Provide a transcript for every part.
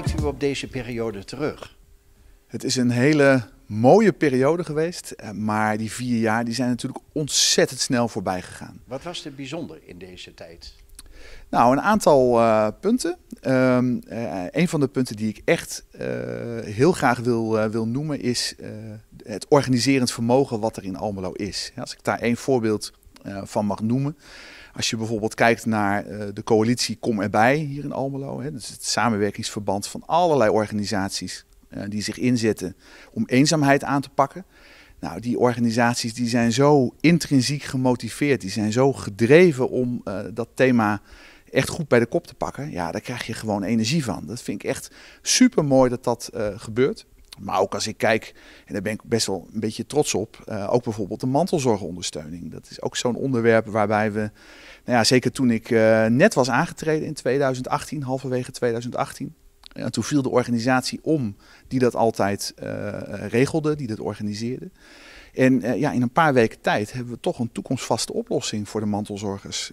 kijkt u op deze periode terug? Het is een hele mooie periode geweest, eh, maar die vier jaar die zijn natuurlijk ontzettend snel voorbij gegaan. Wat was er bijzonder in deze tijd? Nou, een aantal eh, punten. Um, een van de punten die ik echt heel graag wil, wil noemen is het organiserend vermogen wat er in Almelo is. als ik daar één voorbeeld eh, van mag noemen. Als je bijvoorbeeld kijkt naar eh, de coalitie Kom erbij hier in Almelo. Hè, dus het samenwerkingsverband van allerlei organisaties eh, die zich inzetten om eenzaamheid aan te pakken. Nou, die organisaties die zijn zo intrinsiek gemotiveerd, die zijn zo gedreven om dat thema echt goed bij de kop te pakken. Ja, daar krijg je gewoon energie van. Dat vind ik echt super mooi dat dat gebeurt. Maar ook als ik kijk, en daar ben ik best wel een beetje trots op, eh, ook bijvoorbeeld de mantelzorgondersteuning. Dat is ook zo'n onderwerp waarbij we, nou ja, zeker toen ik eh, net was aangetreden in 2018, halverwege 2018, en toen viel de organisatie om die dat altijd uh, regelde, die dat organiseerde. En ja, in een paar weken tijd hebben we toch een toekomstvaste oplossing voor de mantelzorgers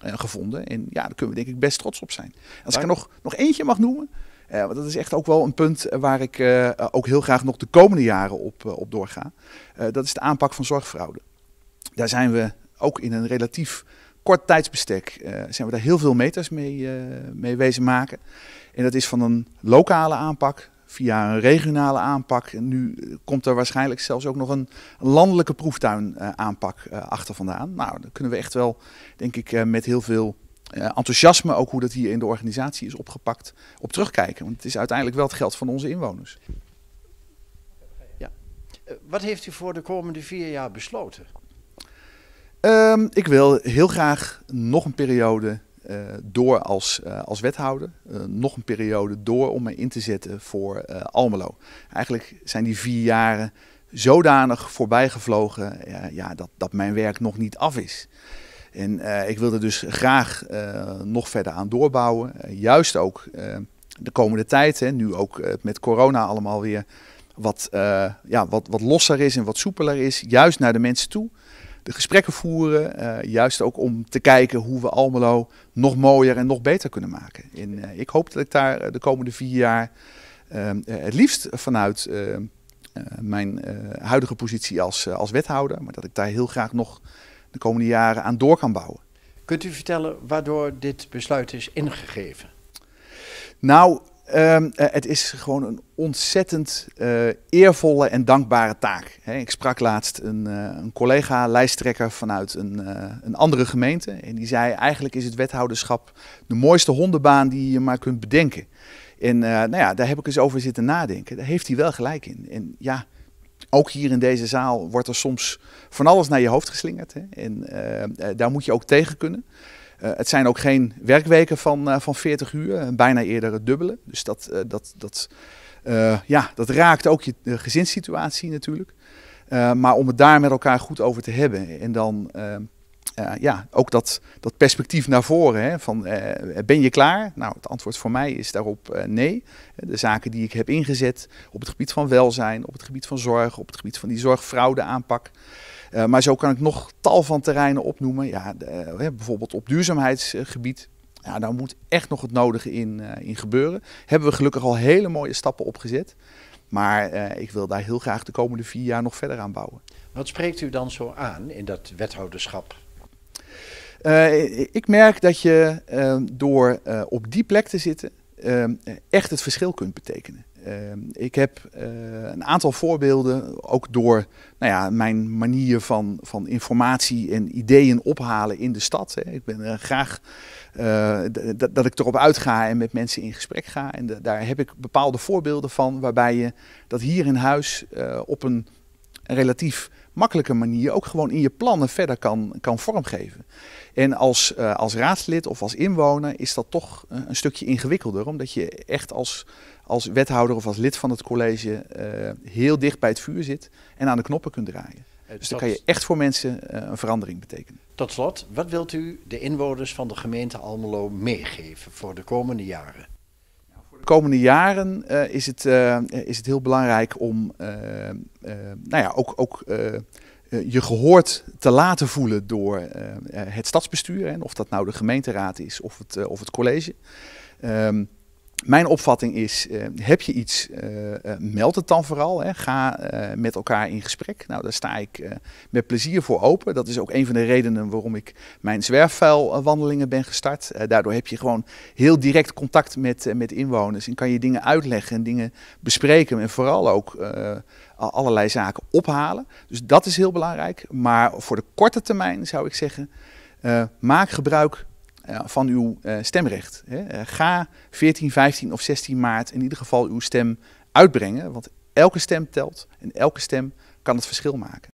gevonden. En ja, daar kunnen we denk ik best trots op zijn. Als ik er nog, nog eentje mag noemen, eh, want dat is echt ook wel een punt eh, waar ik eh, ook heel graag nog de komende jaren op, op doorga. dat is de aanpak van zorgfraude. Daar zijn we ook in een relatief kort tijdsbestek zijn we daar heel veel meters mee, mee wezen maken. En dat is van een lokale aanpak via een regionale aanpak. En nu komt er waarschijnlijk zelfs ook nog een landelijke proeftuinaanpak aanpak achter vandaan. Nou, dan kunnen we echt wel, denk ik, met heel veel eh, enthousiasme, ook hoe dat hier in de organisatie is opgepakt, op terugkijken. Want het is uiteindelijk wel het geld van onze inwoners. Ja. Eh, wat heeft u voor de komende vier jaar besloten? Ehm, ik wil heel graag nog een periode eh, door als, als wethouder. nog een periode door om me in te zetten voor Almelo. Eigenlijk zijn die vier jaren zodanig voorbijgevlogen ja, ja, dat, dat mijn werk nog niet af is. En eh, ik wil er dus graag eh, nog verder aan doorbouwen. Eh, juist ook de komende tijd, hè, nu ook met corona allemaal weer wat, ja, wat, wat losser is en wat soepeler is. Juist naar de mensen toe. De gesprekken voeren, juist ook om te kijken hoe we Almelo nog mooier en nog beter kunnen maken. En ik hoop dat ik daar de komende vier jaar het liefst vanuit mijn huidige positie als, als wethouder, maar dat ik daar heel graag nog de komende jaren aan door kan bouwen. Kunt u vertellen waardoor dit besluit is ingegeven? Nou, ehm, eh, het is gewoon een ontzettend eh, eervolle en dankbare taak. ik sprak laatst een, eh, een collega, lijsttrekker vanuit een, een, andere gemeente. En die zei: Eigenlijk is het wethouderschap de mooiste hondenbaan die je maar kunt bedenken. En nou ja, daar heb ik eens over zitten nadenken. Daar heeft hij wel gelijk in. En ja, ook hier in deze zaal wordt er soms van alles naar je hoofd geslingerd. Hè? En eh, eh, daar moet je ook tegen kunnen. Eh, het zijn ook geen werkweken van, van 40 uur, bijna eerder het dubbele. Dus dat, dat, dat, ja, dat raakt ook je gezinssituatie natuurlijk. maar om het daar met elkaar goed over te hebben en dan eh, ja, ook dat, dat perspectief naar voren. Hè, van, eh, ben je klaar? Nou, het antwoord voor mij is daarop eh, nee. De zaken die ik heb ingezet op het gebied van welzijn, op het gebied van zorg, op het gebied van die zorgfraude aanpak. maar zo kan ik nog tal van terreinen opnoemen. Ja, bijvoorbeeld op duurzaamheidsgebied. Ja, daar moet echt nog het nodige in, in gebeuren. Hebben we gelukkig al hele mooie stappen opgezet. Maar ik wil daar heel graag de komende vier jaar nog verder aan bouwen. Wat spreekt u dan zo aan in dat wethouderschap eh, ik merk dat je ehm, door eh, op die plek te zitten ehm, echt het verschil kunt betekenen. Ehm, ik heb eh, een aantal voorbeelden, ook door nou ja, mijn manier van, van informatie en ideeën ophalen in de stad. Hè. Ik ben graag dat ik erop uitga en met mensen in gesprek ga. En daar heb ik bepaalde voorbeelden van, waarbij je dat hier in huis op een relatief makkelijke manier ook gewoon in je plannen verder kan, kan vormgeven. En als, eh, als raadslid of als inwoner is dat toch eh, een stukje ingewikkelder, omdat je echt als, als wethouder of als lid van het college eh, heel dicht bij het vuur zit en aan de knoppen kunt draaien. Dus dan kan je echt voor mensen een verandering betekenen. Tot slot, wat wilt u de inwoners van de gemeente Almelo meegeven voor de komende jaren? komende jaren eh, is, het, eh, is het heel belangrijk om eh, nou ja, ook, ook je gehoord te laten voelen door het stadsbestuur. En of dat nou de gemeenteraad is of het, of het college. Ehm, mijn opvatting is, eh, heb je iets, eh, eh, meld het dan vooral. Hè. Ga met elkaar in gesprek. Nou, daar sta ik met plezier voor open. Dat is ook een van de redenen waarom ik mijn zwerfvuilwandelingen ben gestart. daardoor heb je gewoon heel direct contact met, met inwoners en kan je dingen uitleggen en dingen bespreken. En vooral ook allerlei zaken ophalen. Dus dat is heel belangrijk. Maar voor de korte termijn zou ik zeggen, maak gebruik eh, van uw eh, stemrecht. Eh, ga 14, 15 of 16 maart in ieder geval uw stem uitbrengen, want elke stem telt en elke stem kan het verschil maken.